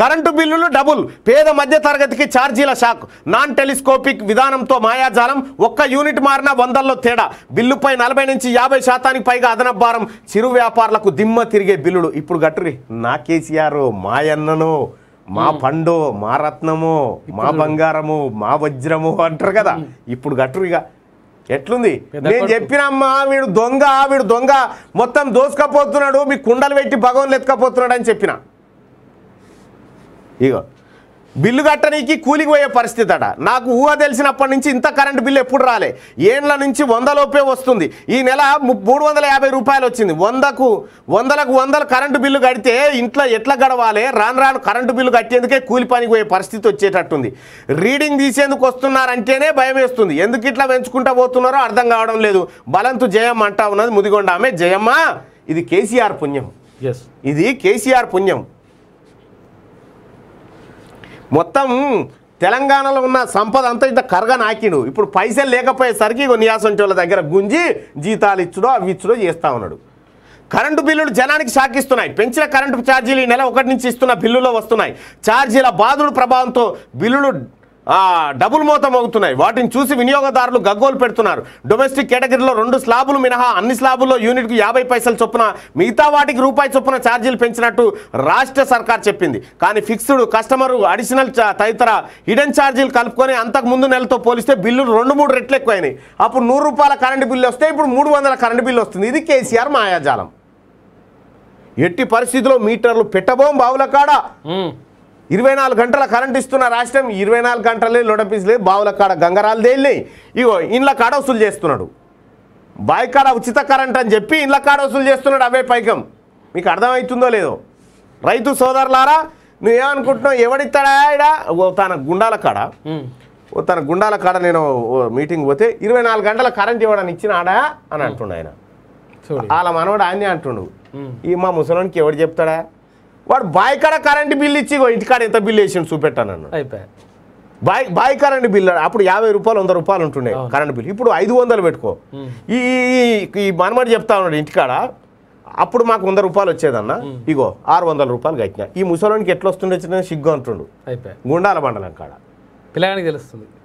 current బిల్లులు double పేద మధ్య తరగతికి ఛార్జీల షాక్ నాన్ టెలిస్కోపిక్ విధానంతో మాయాజాలం ఒక్క యూనిట్ మారిన వందల్లో తేడా బిల్లుపై నలభై నుంచి యాభై శాతానికి పైగా అదనపు భారం చిరు వ్యాపారులకు దిమ్మ తిరిగే బిల్లులు ఇప్పుడు గట్టురి నా కేసీఆర్ మాయన్నను మా పండు మా రత్నము మా బంగారము మా వజ్రము అంటారు కదా ఇప్పుడు గట్రు ఇక ఎట్లుంది నేను చెప్పినమ్మా వీడు దొంగ వీడు దొంగ మొత్తం దోసుకపోతున్నాడు మీ కుండలు పెట్టి భగవన్లు ఎత్తుకపోతున్నాడు అని చెప్పిన ఇక బిల్లు కట్టనీకి కూలికి పోయే పరిస్థితి అట నాకు ఊహ తెలిసినప్పటి నుంచి ఇంత కరెంట్ బిల్లు ఎప్పుడు రాలే ఏండ్ల నుంచి వందలోపే వస్తుంది ఈ నెల మూడు రూపాయలు వచ్చింది వందకు వందలకు వందలు కరెంటు బిల్లు కడితే ఇంట్లో ఎట్లా గడవాలి రాను రాను కరెంటు బిల్లు కట్టేందుకే కూలి పనికి పోయే పరిస్థితి వచ్చేటట్టుంది రీడింగ్ తీసేందుకు వస్తున్నారంటేనే భయం వేస్తుంది ఎందుకు ఇట్లా పెంచుకుంటా పోతున్నారో అర్థం కావడం లేదు బలంతు జయం అంటా ఉన్నది ముదిగొండ ఆమె జయమ్మ ఇది కేసీఆర్ పుణ్యం ఎస్ ఇది కేసీఆర్ పుణ్యం మొత్తం తెలంగాణలో ఉన్న సంపద అంతా ఇంత కరగా నాకిడు ఇప్పుడు పైసలు లేకపోయేసరికి నియాసంటి వాళ్ళ దగ్గర గుంజి జీతాలు ఇచ్చుడో అవి ఇచ్చుడో చేస్తూ ఉన్నాడు కరెంటు బిల్లులు జనానికి షాకిస్తున్నాయి పెంచిన కరెంటు ఛార్జీలు ఈ నెల ఒకటి నుంచి ఇస్తున్న బిల్లులో వస్తున్నాయి ఛార్జీల బాధుడు ప్రభావంతో బిల్లులు డబుల్ మూత మోగుతున్నాయి వాటిని చూసి వినియోగదారులు గగ్గోలు పెడుతున్నారు డొమెస్టిక్ కేటగిరీలో రెండు స్లాబులు మినహా అన్ని స్లాబుల్లో యూనిట్కు యాభై పైసలు చొప్పున మిగతా వాటికి రూపాయి చొప్పున ఛార్జీలు పెంచినట్టు రాష్ట్ర సర్కార్ చెప్పింది కానీ ఫిక్స్డ్ కస్టమరు అడిషనల్ తదితర హిడెన్ ఛార్జీలు కలుపుకొని అంతకు ముందు నెలతో పోలిస్తే బిల్లులు రెండు మూడు రెట్లు ఎక్కువైనాయి అప్పుడు నూరు రూపాయల కరెంటు బిల్లు వస్తే ఇప్పుడు మూడు వందల కరెంటు బిల్లు వస్తుంది ఇది కేసీఆర్ మాయాజాలం ఎట్టి పరిస్థితిలో మీటర్లు పెట్టబోం బావుల కాడ ఇరవై నాలుగు గంటల కరెంట్ ఇస్తున్న రాష్ట్రం ఇరవై నాలుగు గంటలే లోడపీసులే బావుల కాడ గంగరాలు తేలి ఇగో ఇండ్ల కాడ వసూలు చేస్తున్నాడు బావి కాడ ఉచిత కరెంట్ అని చెప్పి ఇండ్ల కాడ వసూలు చేస్తున్నాడు అవే పైకం మీకు అర్థమవుతుందో లేదో రైతు సోదరులారా నువ్వేమనుకుంటున్నావు ఎవడిస్తాడా ఓ తన గుండాల కాడ తన గుండాల కాడ నేను మీటింగ్ పోతే ఇరవై నాలుగు గంటల కరెంట్ ఇవ్వడానికి ఇచ్చినాడా అని అంటుండు ఆయన వాళ్ళ మనవాడు ఆయనే అంటుండు ఈ మా ముసలానికి ఎవడు చెప్తాడా వాడు బాయికాడ కరెంట్ బిల్ ఇచ్చి ఇంటికాడ ఎంత బిల్ వేసి చూపెట్టాను అయిపోయి బాయ్ బాయ్ కరెంట్ బిల్ అప్పుడు యాభై రూపాయలు వంద రూపాయలు ఉంటుండే కరెంట్ బిల్ ఇప్పుడు ఐదు వందలు పెట్టుకో ఈ ఈ మనమడి చెప్తా ఉన్నాడు ఇంటికాడ అప్పుడు మాకు వంద రూపాయలు వచ్చేదన్న ఇగో ఆరు వందల రూపాయలు కట్టిన ఈ ముసలోనికి ఎట్లా వస్తుండే సిగ్గు అంటుండు గుండాల మండలం కాడ పిల్లగానికి తెలుస్తుంది